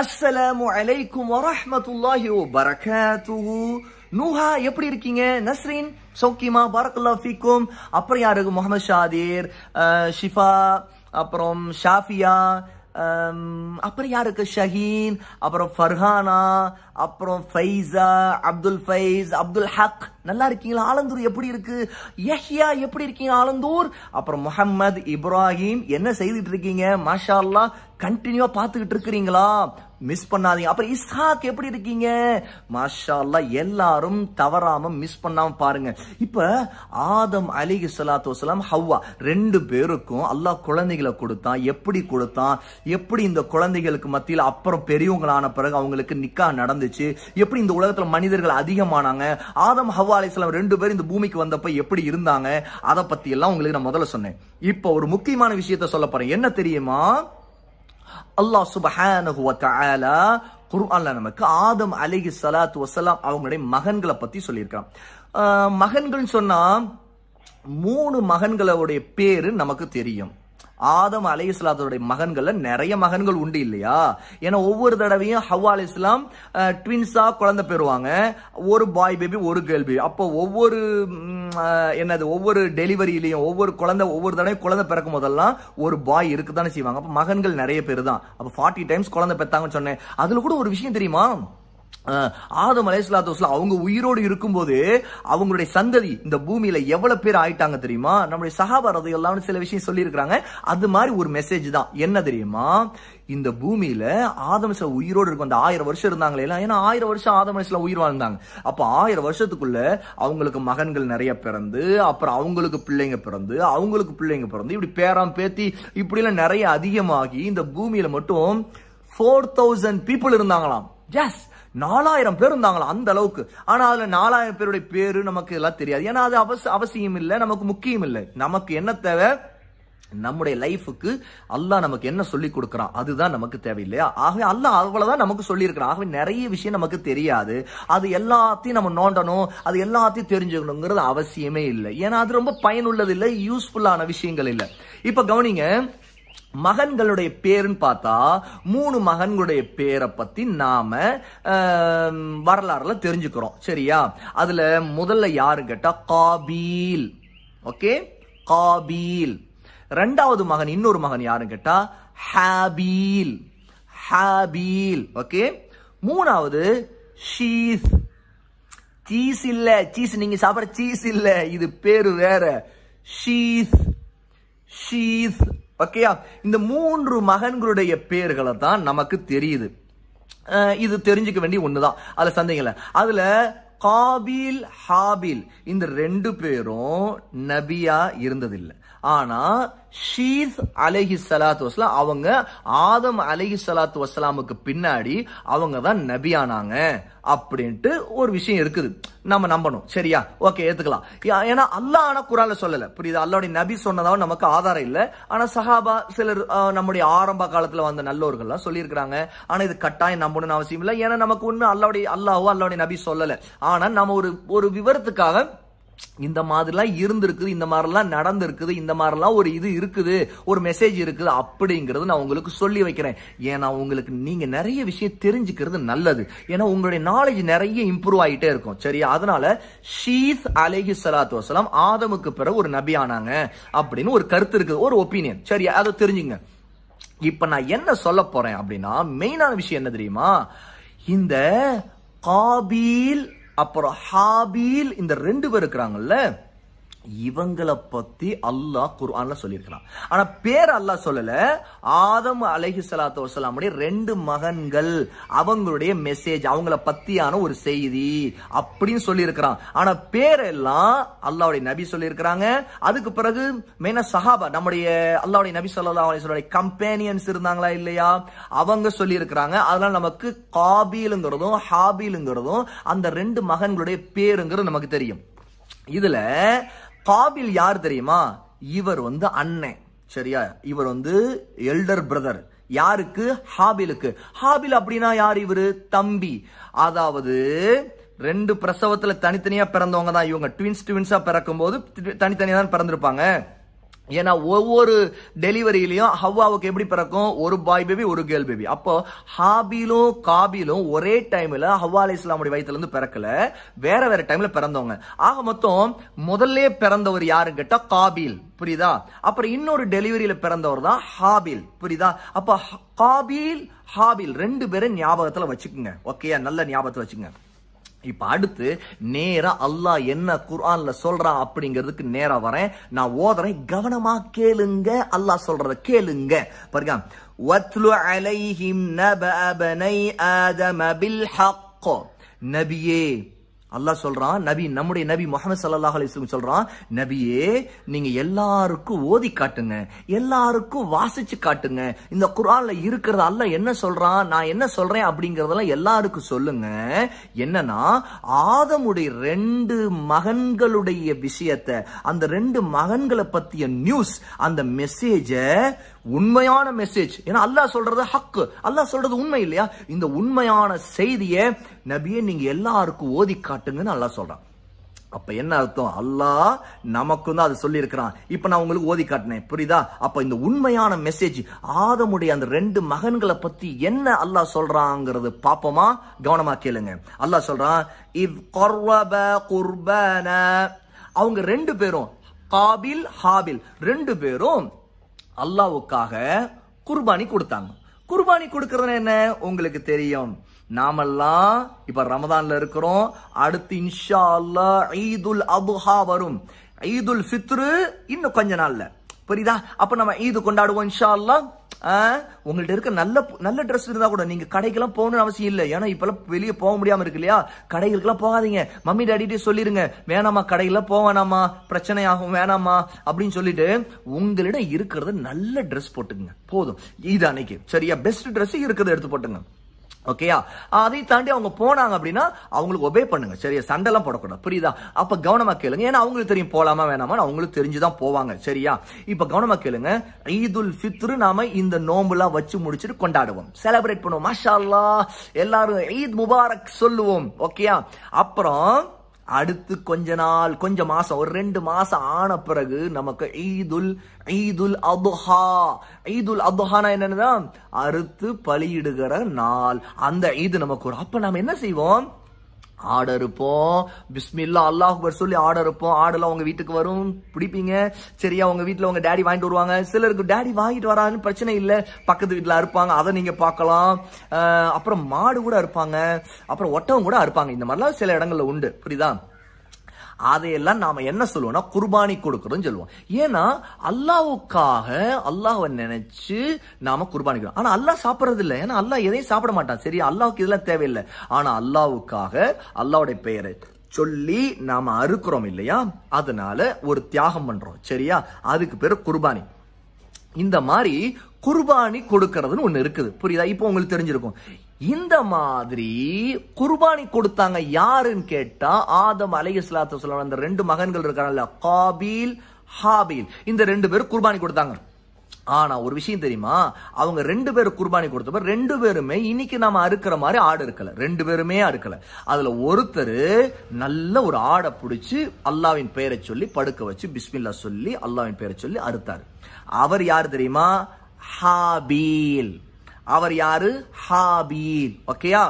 அஸ்ஸலாம் அலைக்கும் வரஹமத்துல்லாஹி வரகாத்துஹு நூஹா எப்படி இருக்கீங்க நஸ்ரீன் சௌக்கியமா பாரக்குல்லா ஃபீக்கும் அப்புறம் யாருக்கு முகமது ஷாதீர் ஷிஃபா அப்புறம் ஷாஃபியா அப்புறம் யாருக்கு ஷஹீன் அப்புறம் ஃபர்ஹானா அப்புறம் ஃபைசா அப்துல் ஃபைஸ் அப்துல் ஹக் நல்லா இருக்கீங்களா ஆலந்தூர் எப்படி இருக்கு யஹியா எப்படி இருக்கீங்க ஆலந்தூர் அப்புறம் முகமது இப்ராஹிம் என்ன செய்துட்டு இருக்கீங்க மாஷா அல்லா கண்டினியூவா பாத்துக்கிட்டு இருக்கிறீங்களா மிஸ் பண்ணாதீங்க அப்புறம் இஸ்ஹாக் எப்படி இருக்கீங்க மாஷா அல்லா எல்லாரும் தவறாம மிஸ் பண்ணாம பாருங்க இப்ப ஆதம் அலி இஸ்லாத்து வசலாம் ஹவ்வா ரெண்டு பேருக்கும் அல்லாஹ் குழந்தைகளை கொடுத்தான் எப்படி கொடுத்தான் எப்படி இந்த குழந்தைகளுக்கு மத்தியில் அப்புறம் பெரியவங்களான பிறகு அவங்களுக்கு நிக்கா நடந்து இருந்துச்சு எப்படி இந்த உலகத்துல மனிதர்கள் அதிகமானாங்க ஆதம் ஹவ்வா அலிஸ்லாம் ரெண்டு பேரும் இந்த பூமிக்கு வந்தப்ப எப்படி இருந்தாங்க அதை பத்தி எல்லாம் உங்களுக்கு நான் முதல்ல சொன்னேன் இப்போ ஒரு முக்கியமான விஷயத்த சொல்ல போறேன் என்ன தெரியுமா அல்லாஹ் சுபஹானஹு வ தஆலா குர்ஆன்ல நமக்கு ஆதம் அலைஹி ஸலாத்து வஸலாம் அவங்களுடைய மகன்களை பத்தி சொல்லியிருக்கான் மகன்கள் சொன்னா மூணு மகன்களுடைய பேரு நமக்கு தெரியும் ஆதம் அலை இஸ்லாத்தோடைய மகன்கள்ல நிறைய மகன்கள் உண்டு இல்லையா ஏன்னா ஒவ்வொரு தடவையும் ஹவ்வா அலி இஸ்லாம் ட்வின்ஸா குழந்தை பெறுவாங்க ஒரு பாய் பேபி ஒரு கேர்ள் பேபி அப்போ ஒவ்வொரு என்னது ஒவ்வொரு டெலிவரியிலையும் ஒவ்வொரு குழந்தை ஒவ்வொரு தடவையும் குழந்தை பிறக்கும் போதெல்லாம் ஒரு பாய் இருக்குதானே செய்வாங்க அப்போ மகன்கள் நிறைய பேர் தான் அப்போ ஃபார்ட்டி டைம்ஸ் குழந்தை பெற்றாங்கன்னு சொன்னேன் அதில் கூட ஒரு விஷயம் தெரியுமா ஆதம் அலையாத்து வஸ்லாம் அவங்க உயிரோடு இருக்கும்போது அவங்களுடைய சந்ததி இந்த பூமியில எவ்வளவு பேர் ஆயிட்டாங்க தெரியுமா நம்முடைய சகாபாரதம் எல்லாம் சில விஷயம் சொல்லியிருக்கிறாங்க அது மாதிரி ஒரு மெசேஜ் தான் என்ன தெரியுமா இந்த பூமியில ஆதம் உயிரோடு இருக்கும் அந்த ஆயிரம் வருஷம் இருந்தாங்களே ஏன்னா ஆயிரம் வருஷம் ஆதம் உயிர் வாழ்ந்தாங்க அப்போ ஆயிரம் வருஷத்துக்குள்ள அவங்களுக்கு மகன்கள் நிறைய பிறந்து அப்புறம் அவங்களுக்கு பிள்ளைங்க பிறந்து அவங்களுக்கு பிள்ளைங்க பிறந்து இப்படி பேராம் பேத்தி இப்படிலாம் நிறைய அதிகமாகி இந்த பூமியில மட்டும் ஃபோர் தௌசண்ட் பீப்புள் இருந்தாங்களாம் ஜஸ்ட் நாலாயிரம் பேர் இருந்தாங்களா அந்த அளவுக்கு ஆனா அதுல நாலாயிரம் பேருடைய பேரு நமக்கு எல்லாம் தெரியாது ஏன்னா அது அவச அவசியம் இல்லை நமக்கு முக்கியம் இல்லை நமக்கு என்ன தேவை நம்முடைய லைஃபுக்கு அல்லாஹ் நமக்கு என்ன சொல்லி கொடுக்குறான் அதுதான் நமக்கு தேவையில்லையா ஆகவே அல்லாஹ் அவ்வளவுதான் நமக்கு சொல்லியிருக்கிறான் ஆகவே நிறைய விஷயம் நமக்கு தெரியாது அது எல்லாத்தையும் நம்ம நோண்டணும் அது எல்லாத்தையும் தெரிஞ்சுக்கணுங்கிறது அவசியமே இல்லை ஏன்னா அது ரொம்ப பயனுள்ளது இல்லை யூஸ்ஃபுல்லான விஷயங்கள் இல்லை இப்ப கவனிங்க மகன்களுடைய பேருன்னு பார்த்தா மூணு மகன்களுடைய பேரை பத்தி நாம வரலாறுல தெரிஞ்சுக்கிறோம் சரியா அதுல முதல்ல யாரு கேட்டா காபீல் ஓகே காபீல் ரெண்டாவது மகன் இன்னொரு மகன் யாருன்னு கேட்டா ஹாபீல் ஹாபீல் ஓகே மூணாவது ஷீஸ் சீஸ் இல்ல சீஸ் நீங்க சாப்பிடுற சீஸ் இல்ல இது பேரு வேற ஷீஸ் ஷீஸ் ஓகேயா இந்த மூன்று மகன்களுடைய பேர்களை தான் நமக்கு தெரியுது இது தெரிஞ்சுக்க வேண்டிய ஒண்ணுதான் அதுல சந்தேகம் அதுல காபில் ஹாபில் இந்த ரெண்டு பேரும் நபியா இருந்ததில்லை ஆனா ஷீஸ் அலஹி சலாத்து வஸ்லாம் அவங்க ஆதம் அலஹி சலாத் வஸ்லாமுக்கு பின்னாடி அவங்க தான் நபியானாங்க அப்படின்ட்டு ஒரு விஷயம் இருக்குது நம்ம நம்பணும் சரியா ஓகே ஏத்துக்கலாம் ஏன்னா அல்லா ஆனா குரால சொல்லல புரியுது அல்லாவுடைய நபி சொன்னதாவும் நமக்கு ஆதாரம் இல்லை ஆனா சஹாபா சிலர் நம்முடைய ஆரம்ப காலத்துல வந்த நல்லோர்கள்லாம் சொல்லியிருக்கிறாங்க ஆனா இது கட்டாயம் நம்பணும்னு அவசியம் இல்லை ஏன்னா நமக்கு ஒண்ணு அல்லாவுடைய அல்லாவோ அல்லாவுடைய நபி சொல்லல ஆனா நம்ம ஒரு ஒரு விவரத்துக்காக இந்த மாதிரிலாம் இருந்திருக்குது இந்த மாதிரிலாம் நடந்திருக்குது இந்த மாதிரிலாம் ஒரு இது இருக்குது ஒரு மெசேஜ் இருக்குது அப்படிங்கிறது நான் உங்களுக்கு சொல்லி வைக்கிறேன் ஏன்னா உங்களுக்கு நீங்கள் நிறைய விஷயம் தெரிஞ்சுக்கிறது நல்லது ஏன்னா உங்களுடைய நாலேஜ் நிறைய இம்ப்ரூவ் ஆகிட்டே இருக்கும் சரி அதனால ஷீத் அலேஹி சலாத்து வசலாம் ஆதமுக்கு பிறகு ஒரு நபி ஆனாங்க அப்படின்னு ஒரு கருத்து இருக்குது ஒரு ஒப்பீனியன் சரி அதை தெரிஞ்சுங்க இப்போ நான் என்ன சொல்ல போறேன் அப்படின்னா மெயினான விஷயம் என்ன தெரியுமா இந்த காபீல் அப்புறம் ஹாபீல் இந்த ரெண்டு பேர் இருக்கிறாங்கல்ல இவங்களை பத்தி அல்லாஹ் குர்ஆன்ல சொல்லியிருக்கிறான் ஆனா பேர் அல்லாஹ் சொல்லல ஆதம் அலஹி சலாத்து வசலாம் ரெண்டு மகன்கள் அவங்களுடைய மெசேஜ் அவங்கள பத்தியான ஒரு செய்தி அப்படின்னு சொல்லியிருக்கிறான் ஆனா பேரெல்லாம் அல்லாவுடைய நபி சொல்லியிருக்கிறாங்க அதுக்கு பிறகு மெயினா சஹாபா நம்முடைய அல்லாவுடைய நபி சொல்லா அலிஸ்வலுடைய கம்பேனியன்ஸ் இருந்தாங்களா இல்லையா அவங்க சொல்லியிருக்கிறாங்க அதனால நமக்கு காபிலுங்கிறதும் ஹாபிலுங்கிறதும் அந்த ரெண்டு மகன்களுடைய பேருங்கிறது நமக்கு தெரியும் இதுல காபில் யார் தெரியுமா இவர் வந்து அண்ணன் சரியா இவர் வந்து எல்டர் பிரதர் யாருக்கு ஹாபிலுக்கு ஹாபில் அப்படின்னா யார் இவரு தம்பி அதாவது ரெண்டு பிரசவத்துல தனித்தனியா பிறந்தவங்க தான் இவங்க ட்வின்ஸ் ட்வின்ஸா பிறக்கும் போது தனித்தனியா தான் பிறந்திருப்பாங்க ஏன்னா ஒவ்வொரு டெலிவரியிலையும் ஹவ்வாவுக்கு எப்படி பிறக்கும் ஒரு பாய் பேபி ஒரு கேர்ள் பேபி அப்போ ஹாபிலும் காபிலும் ஒரே டைம்ல ஹவ்வா அலி இஸ்லாமுடைய வயிற்றுல இருந்து பிறக்கல வேற வேற டைம்ல பிறந்தவங்க ஆக மொத்தம் முதல்ல பிறந்தவர் யாருன்னு கேட்டா காபில் புரியுதா அப்புறம் இன்னொரு டெலிவரியில பிறந்தவர் தான் ஹாபில் புரியுதா அப்ப காபில் ஹாபில் ரெண்டு பேரும் ஞாபகத்துல வச்சுக்கோங்க ஓகே நல்ல ஞாபகத்தை வச்சுக்கோங்க இப்ப அடுத்து நேரா அல்லாஹ் என்ன குர்ஆன்ல சொல்றா அப்படிங்கிறதுக்கு நேரா வரேன் நான் ஓதுறேன் கவனமா கேளுங்க அல்லாஹ் சொல்றத கேளுங்க பாருங்க வத்லு அலைஹிம் நப ஆதம பில் ஹக் நபியே அல்லாஹ் சொல்றான் நபி நம்முடைய நபி முகமது சல்லா அலிஸ்லம் சொல்றான் நபியே நீங்க எல்லாருக்கும் ஓதி காட்டுங்க எல்லாருக்கும் வாசிச்சு காட்டுங்க இந்த குரான்ல இருக்கிறத அல்ல என்ன சொல்றான் நான் என்ன சொல்றேன் அப்படிங்கறதெல்லாம் எல்லாருக்கும் சொல்லுங்க என்னன்னா ஆதமுடைய ரெண்டு மகன்களுடைய விஷயத்த அந்த ரெண்டு மகன்களை பத்திய நியூஸ் அந்த மெசேஜை உண்மையான மெசேஜ் ஏன்னா அல்லாஹ் சொல்றது ஹக்கு அல்லாஹ் சொல்றது உண்மை இல்லையா இந்த உண்மையான செய்தியை நபியை நீங்க எல்லாருக்கும் ஓதி காட்டுங்கன்னு அல்லாஹ் சொல்றான் அப்ப என்ன அர்த்தம் அல்லாஹ் நமக்கு தான் அது சொல்லி இருக்கிறான் இப்ப நான் உங்களுக்கு ஓதி காட்டினேன் புரியுதா அப்ப இந்த உண்மையான மெசேஜ் ஆதமுடைய அந்த ரெண்டு மகன்களை பத்தி என்ன அல்லாஹ் சொல்றாங்கிறது பாப்போமா கவனமா கேளுங்க அல்லாஹ் சொல்றான் இவ் கொர்வப அவங்க ரெண்டு பேரும் காபில் ஹாபில் ரெண்டு பேரும் அல்லாவுக்காக குர்பானி கொடுத்தாங்க குர்பானி கொடுக்கறது என்ன உங்களுக்கு தெரியும் நாமெல்லாம் இப்ப ரமதான்ல இருக்கிறோம் அடுத்து இன்ஷா அல்லா ஈதுல் அபுஹா வரும் ஈதுல் ஃபித்ரு இன்னும் கொஞ்ச நாள்ல புரியுதா அப்ப நம்ம ஈது கொண்டாடுவோம் இன்ஷா அல்லா உங்கள்ட்ட இருக்க நல்ல நல்ல ட்ரெஸ் இருந்தா கூட நீங்க கடைக்கெல்லாம் போகணும்னு அவசியம் இல்லை ஏன்னா இப்பெல்லாம் வெளியே போக முடியாம இருக்கு இல்லையா கடைகளுக்கெல்லாம் போகாதீங்க மம்மி டேடிட்டே சொல்லிருங்க வேணாமா கடையெல்லாம் போக வேணாமா பிரச்சனை ஆகும் வேணாமா அப்படின்னு சொல்லிட்டு உங்களிடம் இருக்கிறத நல்ல ட்ரெஸ் போட்டுக்குங்க போதும் இது அன்னைக்கு சரியா பெஸ்ட் ட்ரெஸ் இருக்கிறத எடுத்து போட்டுங்க ஓகேயா அதை தாண்டி அவங்க போனாங்க அப்படின்னா அவங்களுக்கு ஒபே பண்ணுங்க சரியா சண்டைலாம் போடக்கூடாது புரியுதா அப்ப கவனமா கேளுங்க ஏன்னா அவங்களுக்கு தெரியும் போலாமா வேணாமா அவங்களுக்கு தெரிஞ்சுதான் போவாங்க சரியா இப்ப கவனமா கேளுங்க ஈதுல் ஃபித்ரு நாம இந்த நோம்புலாம் வச்சு முடிச்சுட்டு கொண்டாடுவோம் செலிப்ரேட் பண்ணுவோம் மாஷா எல்லாரும் ஈத் முபாரக் சொல்லுவோம் ஓகேயா அப்புறம் அடுத்து கொஞ்ச நாள் கொஞ்ச மாசம் ஒரு ரெண்டு மாசம் ஆன பிறகு நமக்கு ஈதுல் ஈதுல் அபுஹா ஈதுல் அபுஹானா என்னன்னா அறுத்து பலியிடுகிற நாள் அந்த ஈது நமக்கு வரும் அப்ப நாம என்ன செய்வோம் ஆடை இருப்போம் பிஸ்மில்லா அல்லாஹ்பர் சொல்லி ஆடை இருப்போம் ஆடெல்லாம் உங்க வீட்டுக்கு வரும் பிடிப்பீங்க சரியா உங்க வீட்டுல உங்க டேடி வாங்கிட்டு வருவாங்க சிலருக்கு டேடி வாங்கிட்டு வராங்கன்னு பிரச்சனை இல்லை பக்கத்து வீட்டுல இருப்பாங்க அதை நீங்க பார்க்கலாம் அப்புறம் மாடு கூட இருப்பாங்க அப்புறம் ஒட்டவங்க கூட இருப்பாங்க இந்த மாதிரிலாம் சில இடங்கள்ல உண்டு புரியுதா அதையெல்லாம் நாம என்ன சொல்லுவோம்னா குர்பானி கொடுக்கறோம் சொல்லுவோம் ஏன்னா அல்லாவுக்காக அல்லாவை நினைச்சு நாம குர்பானிக்கிறோம் ஆனா அல்லாஹ் சாப்பிடறது இல்லை ஏன்னா அல்லாஹ் எதையும் சாப்பிட மாட்டான் சரி அல்லாவுக்கு இதெல்லாம் தேவையில்லை ஆனா அல்லாவுக்காக அல்லாவுடைய பெயரை சொல்லி நாம அறுக்கிறோம் இல்லையா அதனால ஒரு தியாகம் பண்றோம் சரியா அதுக்கு பேர் குர்பானி இந்த மாதிரி குர்பானி கொடுக்கறதுன்னு ஒன்று இருக்குது புரியுதா இப்போ உங்களுக்கு தெரிஞ்சிருக்கும் இந்த மாதிரி குர்பானி கொடுத்தாங்க யாருன்னு கேட்டா ஆதம் அலை இஸ்லாத்து அந்த ரெண்டு மகன்கள் இருக்காங்கல்ல காபீல் ஹாபில் இந்த ரெண்டு பேரும் குர்பானி கொடுத்தாங்க ஆனா ஒரு விஷயம் தெரியுமா அவங்க ரெண்டு பேரும் குர்பானி கொடுத்தப்ப ரெண்டு பேருமே இன்னைக்கு நாம அறுக்கிற மாதிரி ஆடு இருக்கல ரெண்டு பேருமே அறுக்கல அதுல ஒருத்தர் நல்ல ஒரு ஆடை பிடிச்சி அல்லாவின் பெயரை சொல்லி படுக்க வச்சு பிஸ்மில்லா சொல்லி அல்லாவின் பெயரை சொல்லி அறுத்தார் அவர் யார் தெரியுமா ஹாபீல் அவர் யாரு ஹாபீல் ஓகேயா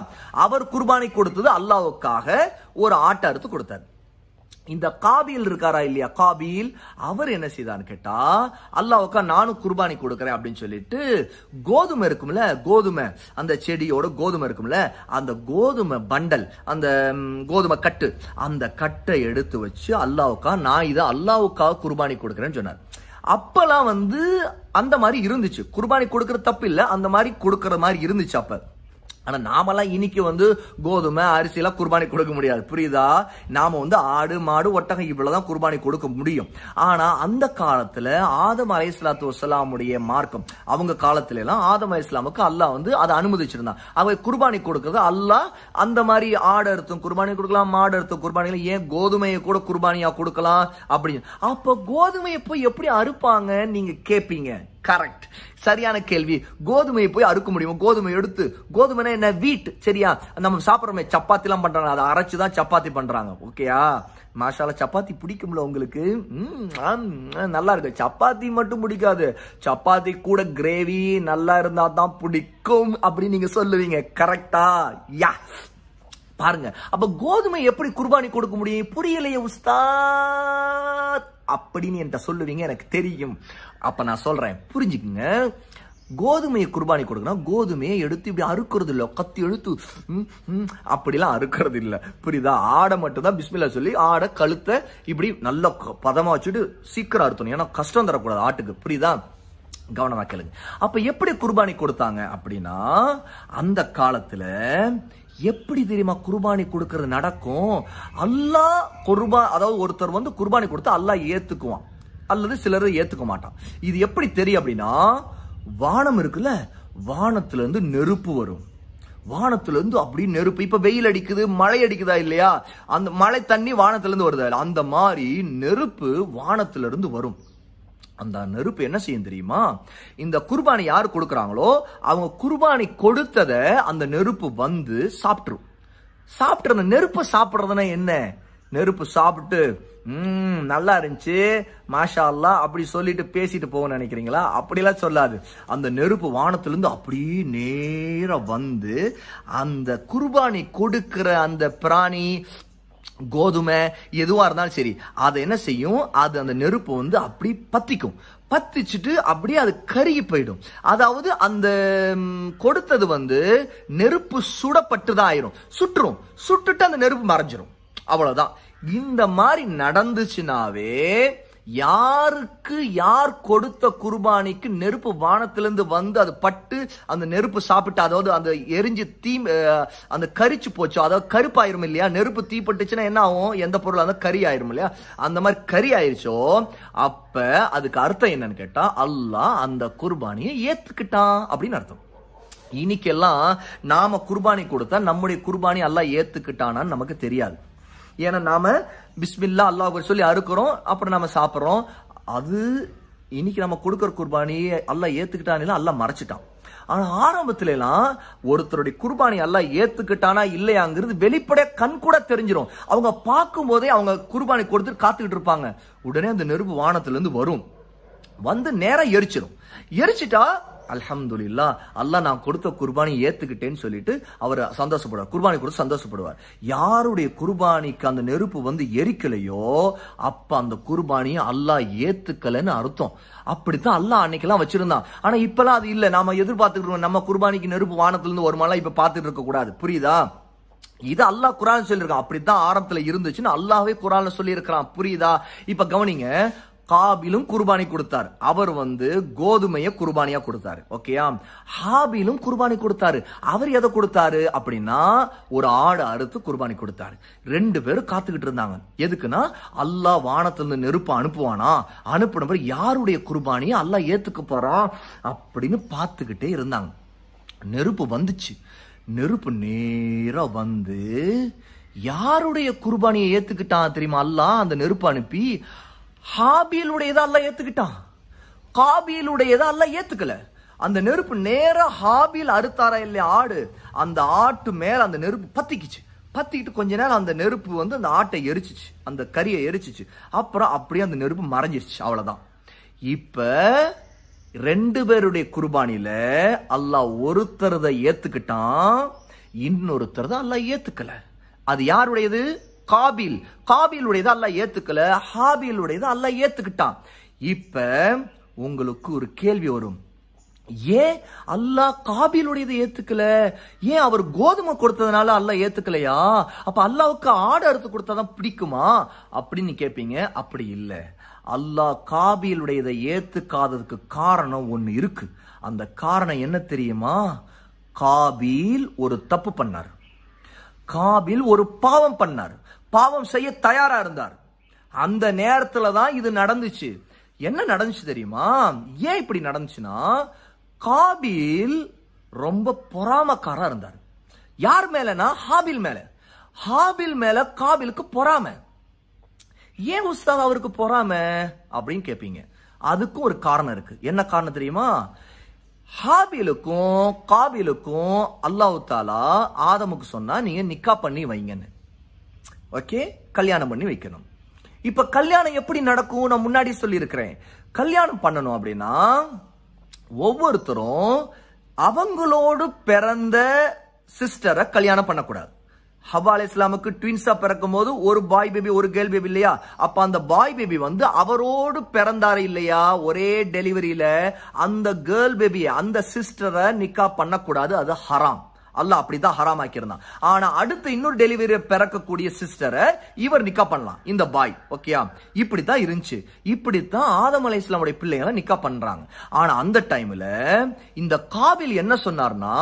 அவர் குர்பானை கொடுத்தது அல்லாவுக்காக ஒரு ஆட்டை அறுத்து கொடுத்தார் இந்த காபியில் இருக்காரா இல்லையா காபியில் அவர் என்ன செய்தான்னு கேட்டா அல்லாவுக்கா நானும் குர்பானி கொடுக்குறேன் அப்படின்னு சொல்லிட்டு கோதுமை இருக்கும்ல கோதுமை அந்த செடியோட கோதுமை இருக்கும்ல அந்த கோதுமை பண்டல் அந்த கோதுமை கட்டு அந்த கட்டை எடுத்து வச்சு அல்லாவுக்கா நான் இதை அல்லாவுக்காக குர்பானி கொடுக்குறேன்னு சொன்னார் அப்பெல்லாம் வந்து அந்த மாதிரி இருந்துச்சு குர்பானி கொடுக்கற தப்பு இல்லை அந்த மாதிரி கொடுக்கற மாதிரி இருந்துச்சு அப்போ ஆனால் நாமெல்லாம் இன்னைக்கு வந்து கோதுமை அரிசியெல்லாம் குர்பானி கொடுக்க முடியாது புரியுதா நாம் வந்து ஆடு மாடு ஒட்டகம் இவ்வளோதான் குர்பானி கொடுக்க முடியும் ஆனால் அந்த காலத்தில் ஆதம் அலை இஸ்லாத்து வசலாமுடைய மார்க்கம் அவங்க காலத்துல ஆதம் அலை இஸ்லாமுக்கு அல்லாஹ் வந்து அதை அனுமதிச்சிருந்தான் அவங்க குர்பானி கொடுக்கறது அல்லாஹ் அந்த மாதிரி ஆடு அறுத்தும் குர்பானி கொடுக்கலாம் மாடு அறுத்தும் குர்பானிகள் ஏன் கோதுமையை கூட குர்பானியாக கொடுக்கலாம் அப்படின்னு அப்போ கோதுமையை போய் எப்படி அறுப்பாங்க நீங்கள் கேட்பீங்க கரெக்ட் சரியான கேள்வி கோதுமையை போய் அறுக்க முடியும் கோதுமை எடுத்து கோதுமைனா என்ன வீட் சரியா நம்ம சாப்பிட்றோமே சப்பாத்தி எல்லாம் பண்றாங்க அதை அரைச்சு தான் சப்பாத்தி பண்றாங்க ஓகேயா மாஷால சப்பாத்தி பிடிக்கும்ல உங்களுக்கு நல்லா இருக்கு சப்பாத்தி மட்டும் பிடிக்காது சப்பாத்தி கூட கிரேவி நல்லா இருந்தா தான் பிடிக்கும் அப்படின்னு நீங்க சொல்லுவீங்க கரெக்டா யா பாருங்க அப்ப கோதுமை எப்படி குர்பானி கொடுக்க முடியும் புரியலையே உஸ்தா அப்படின்னு என்கிட்ட சொல்லுவீங்க எனக்கு தெரியும் அப்போ நான் சொல்கிறேன் புரிஞ்சுக்குங்க கோதுமையை குர்பானி கொடுக்கணும் கோதுமையை எடுத்து இப்படி அறுக்கிறது இல்லை கத்தி எழுத்து அப்படிலாம் அறுக்கிறது இல்லை புரியுதா ஆடை மட்டும்தான் பிஸ்மில்லா சொல்லி ஆடை கழுத்தை இப்படி நல்ல பதமாக வச்சுட்டு சீக்கிரம் அறுத்தணும் ஏன்னா கஷ்டம் தரக்கூடாது ஆட்டுக்கு புரியுதா கவனமா கேளுங்க அப்ப எப்படி குர்பானி கொடுத்தாங்க அப்படின்னா அந்த காலத்துல எப்படி தெரியுமா குர்பானி கொடுக்கறது நடக்கும் அல்லா குர்பா அதாவது ஒருத்தர் வந்து குர்பானி கொடுத்தா அல்லா ஏத்துக்குவான் அல்லது சிலரை ஏத்துக்க மாட்டான் இது எப்படி தெரியும் அப்படின்னா வானம் இருக்குல்ல வானத்துல இருந்து நெருப்பு வரும் வானத்துல இருந்து அப்படியே நெருப்பு இப்ப வெயில் அடிக்குது மழை அடிக்குதா இல்லையா அந்த மழை தண்ணி வானத்துல இருந்து வருதா அந்த மாதிரி நெருப்பு வானத்துல இருந்து வரும் அந்த நெருப்பு என்ன செய்யும் தெரியுமா இந்த குர்பானி யார் கொடுக்குறாங்களோ அவங்க குர்பானி கொடுத்தத அந்த நெருப்பு வந்து சாப்பிட்டுரும் அந்த நெருப்பை சாப்பிட்றதுனா என்ன நெருப்பு சாப்பிட்டு ம் நல்லா இருந்துச்சு மாஷா அப்படி சொல்லிட்டு பேசிட்டு போக நினைக்கிறீங்களா அப்படிலாம் சொல்லாது அந்த நெருப்பு வானத்திலிருந்து அப்படியே நேராக வந்து அந்த குர்பானி கொடுக்கிற அந்த பிராணி கோதுமை எதுவாக இருந்தாலும் சரி அதை என்ன செய்யும் அது அந்த நெருப்பு வந்து அப்படி பத்திக்கும் பத்திச்சுட்டு அப்படியே அது கருகி போயிடும் அதாவது அந்த கொடுத்தது வந்து நெருப்பு சுடப்பட்டு தான் ஆயிரும் சுட்டுரும் சுட்டுட்டு அந்த நெருப்பு மறைஞ்சிரும் அவ்வளோதான் இந்த மாதிரி நடந்துச்சுனாவே யாருக்கு யார் கொடுத்த குர்பானிக்கு நெருப்பு வானத்திலிருந்து வந்து அது பட்டு அந்த நெருப்பு சாப்பிட்டு அதாவது அந்த எரிஞ்சு தீ அந்த கரிச்சு போச்சோ அதாவது கருப்பாயிரும் இல்லையா நெருப்பு தீப்பட்டுச்சுன்னா என்ன ஆகும் எந்த பொருள் அந்த கறி ஆயிரும் இல்லையா அந்த மாதிரி கறி ஆயிருச்சோ அப்ப அதுக்கு அர்த்தம் என்னன்னு கேட்டா அல்லாஹ் அந்த குர்பானியை ஏத்துக்கிட்டான் அப்படின்னு அர்த்தம் இன்னைக்கெல்லாம் நாம குர்பானி கொடுத்தா நம்முடைய குர்பானி எல்லாம் ஏத்துக்கிட்டானான்னு நமக்கு தெரியாது ஏன்னா நாம பிஸ்மில்லா அல்லாஹ் சொல்லி அறுக்கிறோம் அப்புறம் நாம சாப்பிட்றோம் அது இன்னைக்கு நம்ம கொடுக்குற குர்பானியை அல்லா ஏத்துக்கிட்டான் அல்லா மறைச்சிட்டான் ஆனா ஆரம்பத்துல எல்லாம் ஒருத்தருடைய குர்பானி அல்லா ஏத்துக்கிட்டானா இல்லையாங்கிறது வெளிப்படைய கண் கூட தெரிஞ்சிடும் அவங்க பார்க்கும் போதே அவங்க குர்பானி கொடுத்துட்டு காத்துக்கிட்டு இருப்பாங்க உடனே அந்த நெருப்பு வானத்துல இருந்து வரும் வந்து நேரம் எரிச்சிடும் எரிச்சிட்டா அல்ஹம்துல்லா அல்லாஹ் நான் கொடுத்த குர்பானி ஏத்துக்கிட்டேன்னு சொல்லிட்டு அவர் சந்தோஷப்படுவார் குர்பானி கொடுத்து சந்தோஷப்படுவார் யாருடைய குர்பானிக்கு அந்த நெருப்பு வந்து எரிக்கலையோ அப்ப அந்த குர்பானியை அல்லாஹ் ஏத்துக்கலன்னு அர்த்தம் அப்படித்தான் அல்லாஹ் அன்னைக்கெல்லாம் வச்சிருந்தான் ஆனா இப்பெல்லாம் அது இல்லை நாம எதிர்பார்த்துக்கிறோம் நம்ம குர்பானிக்கு நெருப்பு வானத்திலிருந்து ஒரு மழை இப்ப பார்த்துட்டு இருக்க கூடாது புரியுதா இது அல்லாஹ் குரான் சொல்லியிருக்கான் அப்படித்தான் ஆரம்பத்துல இருந்துச்சுன்னு அல்லாவே குரான் சொல்லியிருக்கிறான் புரியுதா இப்ப கவனிங்க காபிலும் குர்பானி கொடுத்தார் அவர் வந்து கோதுமையை குர்பானியா கொடுத்தாரு ஓகேயா ஹாபிலும் குர்பானி கொடுத்தாரு அவர் எதை கொடுத்தாரு அப்படின்னா ஒரு ஆடு அறுத்து குர்பானி கொடுத்தாரு ரெண்டு பேரும் காத்துக்கிட்டு இருந்தாங்க எதுக்குன்னா அல்லா வானத்திலிருந்து நெருப்பு அனுப்புவானா பிறகு யாருடைய குர்பானியை அல்லா ஏத்துக்க போறான் அப்படின்னு பார்த்துக்கிட்டே இருந்தாங்க நெருப்பு வந்துச்சு நெருப்பு நேராக வந்து யாருடைய குர்பானியை ஏத்துக்கிட்டான் தெரியுமா அல்லா அந்த நெருப்பு அனுப்பி ஹாபியலுடையதை அல்ல ஏத்துக்கிட்டான் காபியலுடையதை அல்ல ஏத்துக்கல அந்த நெருப்பு நேர ஹாபியில் அறுத்தாரா இல்லையா ஆடு அந்த ஆட்டு மேல அந்த நெருப்பு பத்திக்குச்சு பத்திக்கிட்டு கொஞ்ச நேரம் அந்த நெருப்பு வந்து அந்த ஆட்டை எரிச்சிச்சு அந்த கறியை எரிச்சிச்சு அப்புறம் அப்படியே அந்த நெருப்பு மறைஞ்சிருச்சு அவ்வளவுதான் இப்ப ரெண்டு பேருடைய குர்பானில அல்லாஹ் ஒருத்தரதை ஏத்துக்கிட்டான் இன்னொருத்தரதை அல்லாஹ் ஏத்துக்கல அது யாருடையது காபில் காபிலுடையதை அல்ல ஏத்துக்கல ஹாபிலுடையதை அல்ல ஏத்துக்கிட்டான் இப்ப உங்களுக்கு ஒரு கேள்வி வரும் ஏன் அல்லாஹ் காபிலுடையதை ஏத்துக்கல ஏன் அவர் கோதுமை கொடுத்ததுனால அல்லாஹ் ஏத்துக்கலையா அப்ப அல்லாவுக்கு ஆடை அறுத்து கொடுத்தாதான் பிடிக்குமா அப்படின்னு கேட்பீங்க அப்படி இல்லை அல்லாஹ் காபிலுடையதை ஏத்துக்காததுக்கு காரணம் ஒன்று இருக்கு அந்த காரணம் என்ன தெரியுமா காபில் ஒரு தப்பு பண்ணார் காபில் ஒரு பாவம் பண்ணார் பாவம் செய்ய தயாரா இருந்தார் அந்த நேரத்துல தான் இது நடந்துச்சு என்ன நடந்துச்சு தெரியுமா ஏன் இப்படி நடந்துச்சுன்னா காபில் ரொம்ப பொறாமக்காரா இருந்தார் யார் மேலனா ஹாபில் மேல ஹாபில் மேல காபிலுக்கு பொறாம ஏன் உஸ்தாத் அவருக்கு பொறாம அப்படின்னு கேட்பீங்க அதுக்கும் ஒரு காரணம் இருக்கு என்ன காரணம் தெரியுமா ஹாபிலுக்கும் காபிலுக்கும் அல்லாஹு தாலா ஆதமுக்கு சொன்னா நீங்க நிக்கா பண்ணி வைங்கன்னு ஓகே கல்யாணம் பண்ணி வைக்கணும் இப்ப கல்யாணம் எப்படி நடக்கும் நான் முன்னாடி இருக்கிறேன் கல்யாணம் பண்ணணும் அப்படின்னா ஒவ்வொருத்தரும் அவங்களோடு பிறந்த சிஸ்டரை கல்யாணம் பண்ணக்கூடாது ஹவா இஸ்லாமுக்கு ட்வின்ஸா பிறக்கும் போது ஒரு பாய் பேபி ஒரு கேர்ள் பேபி இல்லையா அப்ப அந்த பாய் பேபி வந்து அவரோடு பிறந்தாரு இல்லையா ஒரே டெலிவரியில அந்த கேர்ள் பேபி அந்த சிஸ்டரை நிக்கா பண்ணக்கூடாது அது ஹராம் அல்லாஹ் அப்படிதான் ஹராம் ஆக்கியிருந்தான் ஆனா அடுத்து இன்னொரு டெலிவரி பிறக்கக்கூடிய சிஸ்டரை இவர் நிக்கா பண்ணலாம் இந்த பாய் ஓகேயா இப்படித்தான் இருந்துச்சு இப்படித்தான் ஆதம் அலை இஸ்லாமுடைய பிள்ளைங்களை நிக்கா பண்றாங்க ஆனா அந்த டைம்ல இந்த காவில் என்ன சொன்னார்னா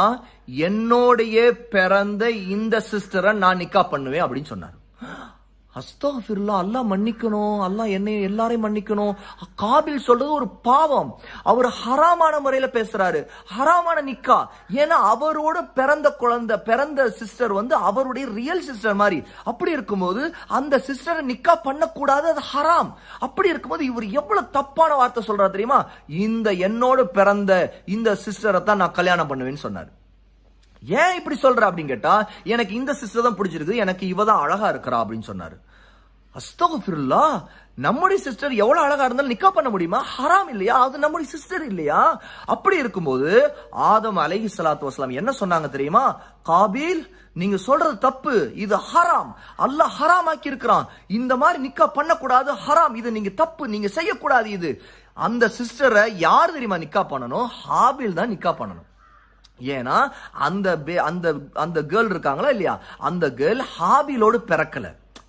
என்னுடைய பிறந்த இந்த சிஸ்டரை நான் நிக்கா பண்ணுவேன் அப்படின்னு சொன்னார் அஸ்தாஃபிர்லா அல்லாஹ் மன்னிக்கணும் அல்லாஹ் என்னை எல்லாரையும் மன்னிக்கணும் காபில் சொல்றது ஒரு பாவம் அவர் ஹராமான முறையில பேசுறாரு ஹராமான நிக்கா ஏன்னா அவரோட பிறந்த குழந்தை பிறந்த சிஸ்டர் வந்து அவருடைய ரியல் சிஸ்டர் மாதிரி அப்படி இருக்கும்போது அந்த சிஸ்டரை நிக்கா பண்ணக்கூடாது அது ஹராம் அப்படி இருக்கும்போது இவர் எவ்வளவு தப்பான வார்த்தை சொல்றாரு தெரியுமா இந்த என்னோட பிறந்த இந்த சிஸ்டரை தான் நான் கல்யாணம் பண்ணுவேன்னு சொன்னார் ஏன் இப்படி சொல்ற அப்படின்னு கேட்டா எனக்கு இந்த சிஸ்டர் தான் பிடிச்சிருக்கு எனக்கு இவ தான் அழகா இருக்கிறா அப்படின்னு சொன்னாரு அஸ்தோ நம்முடைய சிஸ்டர் எவ்வளவு அழகா இருந்தாலும் நிக்கா பண்ண முடியுமா ஹராம் இல்லையா அது நம்முடைய சிஸ்டர் இல்லையா அப்படி இருக்கும்போது ஆதம் அலைஹி சலாத்து வஸ்லாம் என்ன சொன்னாங்க தெரியுமா காபில் நீங்க சொல்றது தப்பு இது ஹராம் அல்லாஹ் ஹராம் ஆக்கி இருக்கிறான் இந்த மாதிரி நிக்கா பண்ணக்கூடாது ஹராம் இது நீங்க தப்பு நீங்க செய்யக்கூடாது இது அந்த சிஸ்டரை யார் தெரியுமா நிக்கா பண்ணணும் ஹாபில் தான் நிக்கா பண்ணணும் ஏன்னா அந்த பே அந்த அந்த கேர்ள் இருக்காங்களா இல்லையா அந்த கேர்ள் ஹாபிலோடு பிறக்கல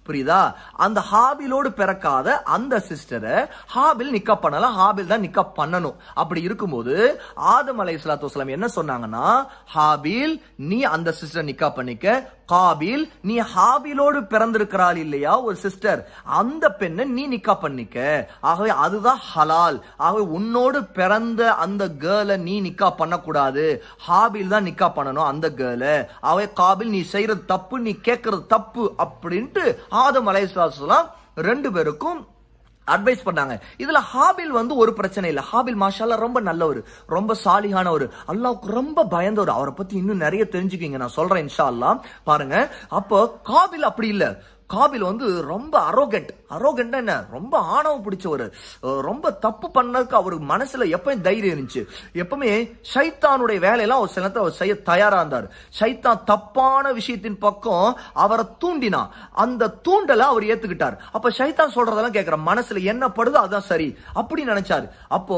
புரியுதா அந்த ஹாபிலோடு பிறக்காத அந்த சிஸ்டரை ஹாபில் நிக்க பண்ணல ஹாபில் தான் நிக்க பண்ணணும் அப்படி இருக்கும்போது ஆதம் அலை இஸ்லாத்து வலாம் என்ன சொன்னாங்கன்னா ஹாபில் நீ அந்த சிஸ்டர் நிக்கா பண்ணிக்க காபில் நீ ஹாபிலோடு பிறந்திருக்கிறாள் இல்லையா ஒரு சிஸ்டர் அந்த பெண்ணை நீ நிக்கா பண்ணிக்க ஆகவே அதுதான் ஹலால் ஆகவே உன்னோடு பிறந்த அந்த கேர்ளை நீ நிக்கா பண்ணக்கூடாது ஹாபில் தான் நிக்கா பண்ணணும் அந்த கேர்ள ஆகவே காபில் நீ செய்யறது தப்பு நீ கேட்கறது தப்பு அப்படின்ட்டு ஆதம் அலையாஸ்லாம் ரெண்டு பேருக்கும் அட்வைஸ் பண்ணாங்க இதுல ஹாபில் வந்து ஒரு பிரச்சனை இல்லை ஹாபில் மாஷால ரொம்ப நல்லவர் ரொம்ப சாலிகானவர் அல்லாவுக்கு ரொம்ப பயந்தவர் அவரை பத்தி இன்னும் நிறைய தெரிஞ்சுக்கீங்க நான் சொல்றேன் இன்ஷா அல்லா பாருங்க அப்போ காபில் அப்படி இல்லை காபில் வந்து ரொம்ப அரோகண்ட் அரோகண்ட் என்ன ரொம்ப ஆணவம் பிடிச்சவர் ரொம்ப தப்பு பண்ணதுக்கு அவருக்கு மனசுல எப்பயும் தைரியம் இருந்துச்சு எப்பவுமே சைத்தானுடைய வேலையெல்லாம் ஒரு சில நேரத்தில் செய்ய தயாரா இருந்தார் சைத்தான் தப்பான விஷயத்தின் பக்கம் அவரை தூண்டினா அந்த தூண்டலை அவர் ஏத்துக்கிட்டார் அப்ப சைத்தான் சொல்றதெல்லாம் கேட்கிற மனசுல என்ன படுதோ அதான் சரி அப்படி நினைச்சாரு அப்போ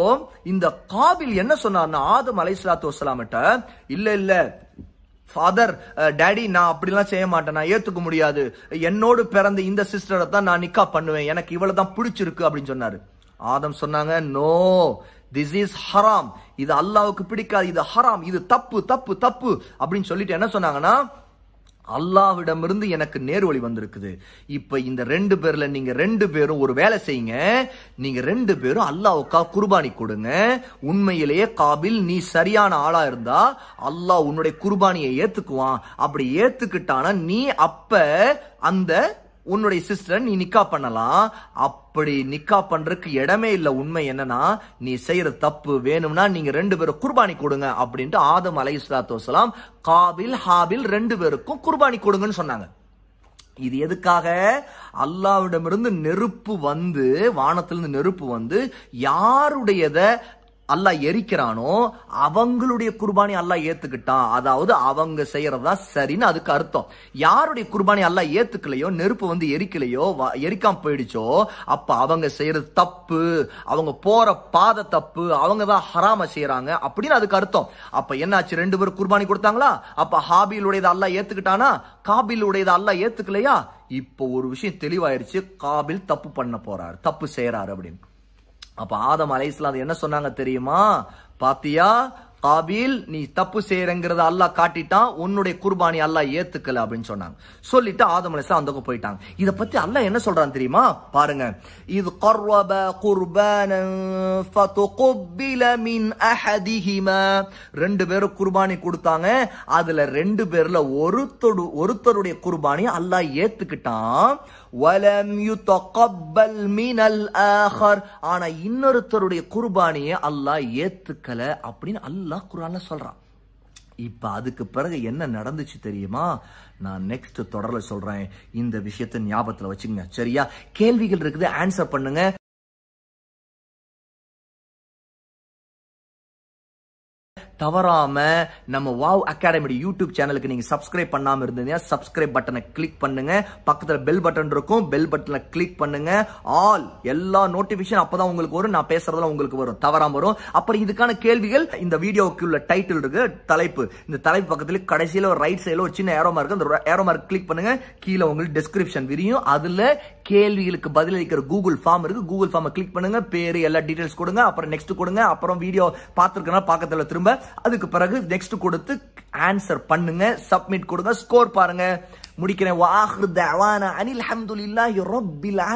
இந்த காபில் என்ன சொன்னார்னா ஆதம் சலாத்து வசலாமிட்ட இல்ல இல்ல ஃபாதர் டேடி uh, நான் அப்படிலாம் செய்ய மாட்டேன் நான் ஏத்துக்க முடியாது என்னோடு பிறந்த இந்த சிஸ்டரை தான் நான் நிக்கா பண்ணுவேன் எனக்கு இவ்வளோ தான் பிடிச்சிருக்கு அப்படின்னு சொன்னாரு ஆதம் சொன்னாங்க நோ திஸ் இஸ் ஹராம் இது அல்லாவுக்கு பிடிக்காது இது ஹராம் இது தப்பு தப்பு தப்பு அப்படின்னு சொல்லிட்டு என்ன சொன்னாங்கன்னா அல்லாவிடமிருந்து எனக்கு நேர் வழி வந்திருக்குது இப்ப இந்த ரெண்டு பேர்ல நீங்க ரெண்டு பேரும் ஒரு வேலை செய்யுங்க நீங்க ரெண்டு பேரும் அல்லாவுக்கா குர்பானி கொடுங்க உண்மையிலேயே காபில் நீ சரியான ஆளா இருந்தா அல்லாஹ் உன்னுடைய குர்பானியை ஏத்துக்குவான் அப்படி ஏத்துக்கிட்டானா நீ அப்ப அந்த உன்னுடைய சிஸ்டர் நீ நிக்கா பண்ணலாம் அப்படி நிக்கா பண்றதுக்கு இடமே இல்லை உண்மை என்னன்னா நீ செய்யற தப்பு வேணும்னா நீங்க ரெண்டு பேரும் குர்பானி கொடுங்க அப்படின்ட்டு ஆதம் அலை இஸ்லாத்து வசலாம் காபில் ஹாபில் ரெண்டு பேருக்கும் குர்பானி கொடுங்கன்னு சொன்னாங்க இது எதுக்காக அல்லாவிடமிருந்து நெருப்பு வந்து வானத்திலிருந்து நெருப்பு வந்து யாருடையத அல்லாஹ் எரிக்கிறானோ அவங்களுடைய குர்பானி அல்லாஹ் ஏத்துக்கிட்டான் அதாவது அவங்க செய்யறதா சரின்னு அதுக்கு அர்த்தம் யாருடைய குர்பானி அல்லா ஏத்துக்கலையோ நெருப்பு வந்து எரிக்கலையோ எரிக்காம போயிடுச்சோ அப்ப அவங்க செய்யறது தப்பு அவங்க போற பாத தப்பு அவங்க தான் ஹராம செய்யறாங்க அப்படின்னு அதுக்கு அர்த்தம் அப்ப என்னாச்சு ரெண்டு பேரும் குர்பானி கொடுத்தாங்களா அப்ப ஹாபிலுடையது அல்லா ஏத்துக்கிட்டானா காபிலுடையது அல்ல ஏத்துக்கலையா இப்போ ஒரு விஷயம் தெளிவாயிருச்சு காபில் தப்பு பண்ண போறாரு தப்பு செய்யறாரு அப்படின்னு அப்ப ஆதம் இஸ்லாம் என்ன சொன்னாங்க தெரியுமா பாத்தியா காபில் நீ தப்பு செய்யறங்கிறத அல்லாஹ் காட்டிட்டான் உன்னுடைய குர்பானி அல்லாஹ் ஏத்துக்கல அப்படின்னு சொன்னாங்க சொல்லிட்டு ஆதம் இஸ்லாம் அந்த போயிட்டாங்க இத பத்தி அல்லாஹ் என்ன சொல்றான் தெரியுமா பாருங்க இது கர்வப குர்பான மின் அஹதிஹிம ரெண்டு பேரும் குர்பானி கொடுத்தாங்க அதுல ரெண்டு பேர்ல ஒருத்தரு ஒருத்தருடைய குர்பானி அல்லாஹ் ஏத்துக்கிட்டான் வலம் யுத்தக்கப்பல் மீனல் ஆஹர் ஆனா இன்னொருத்தருடைய குர்பானியை அல்லாஹ் ஏத்துக்கல அப்படின்னு அல்லாஹ் குரான்ல சொல்றான் இப்ப அதுக்கு பிறகு என்ன நடந்துச்சு தெரியுமா நான் நெக்ஸ்ட் தொடரில் சொல்றேன் இந்த விஷயத்தை ஞாபகத்தில் வச்சுங்க சரியா கேள்விகள் இருக்குது ஆன்சர் பண்ணுங்க தவறாம நம்ம வாவ் அகாடமி யூடியூப் சேனலுக்கு நீங்க சப்ஸ்கிரைப் பண்ணாம இருந்தீங்கன்னா சப்ஸ்கிரைப் பட்டனை கிளிக் பண்ணுங்க பக்கத்துல பெல் பட்டன் இருக்கும் பெல் பட்டனை கிளிக் பண்ணுங்க ஆல் எல்லா நோட்டிபிகேஷன் அப்பதான் உங்களுக்கு வரும் நான் பேசுறதெல்லாம் உங்களுக்கு வரும் தவறாம வரும் அப்புறம் இதுக்கான கேள்விகள் இந்த வீடியோவுக்கு உள்ள டைட்டில் இருக்கு தலைப்பு இந்த தலைப்பு பக்கத்துல கடைசியில ஒரு ரைட் சைடுல ஒரு சின்ன ஏரோ மார்க் அந்த ஏரோ மார்க் கிளிக் பண்ணுங்க கீழே உங்களுக்கு டிஸ்கிரிப்ஷன் விரியும் அதுல கேள்விகளுக்கு பதிலளிக்கிற கூகுள் ஃபார்ம் இருக்கு கூகுள் ஃபார்மை கிளிக் பண்ணுங்க பேரு எல்லா டீடைல்ஸ் கொடுங்க அப்புறம் நெக்ஸ்ட் கொடுங்க அப்புறம் வீடியோ பார்த்துருக்கனா பக்கத்துல திரும்ப அதுக்கு பிறகு நெக்ஸ்ட் கொடுத்து ஆன்சர் பண்ணுங்க சப்மிட் கொடுங்க ஸ்கோர் பாருங்க முடிக்கிறேன் வாஹ் அனில் அஹமதுல்லாஹி ரப்பில்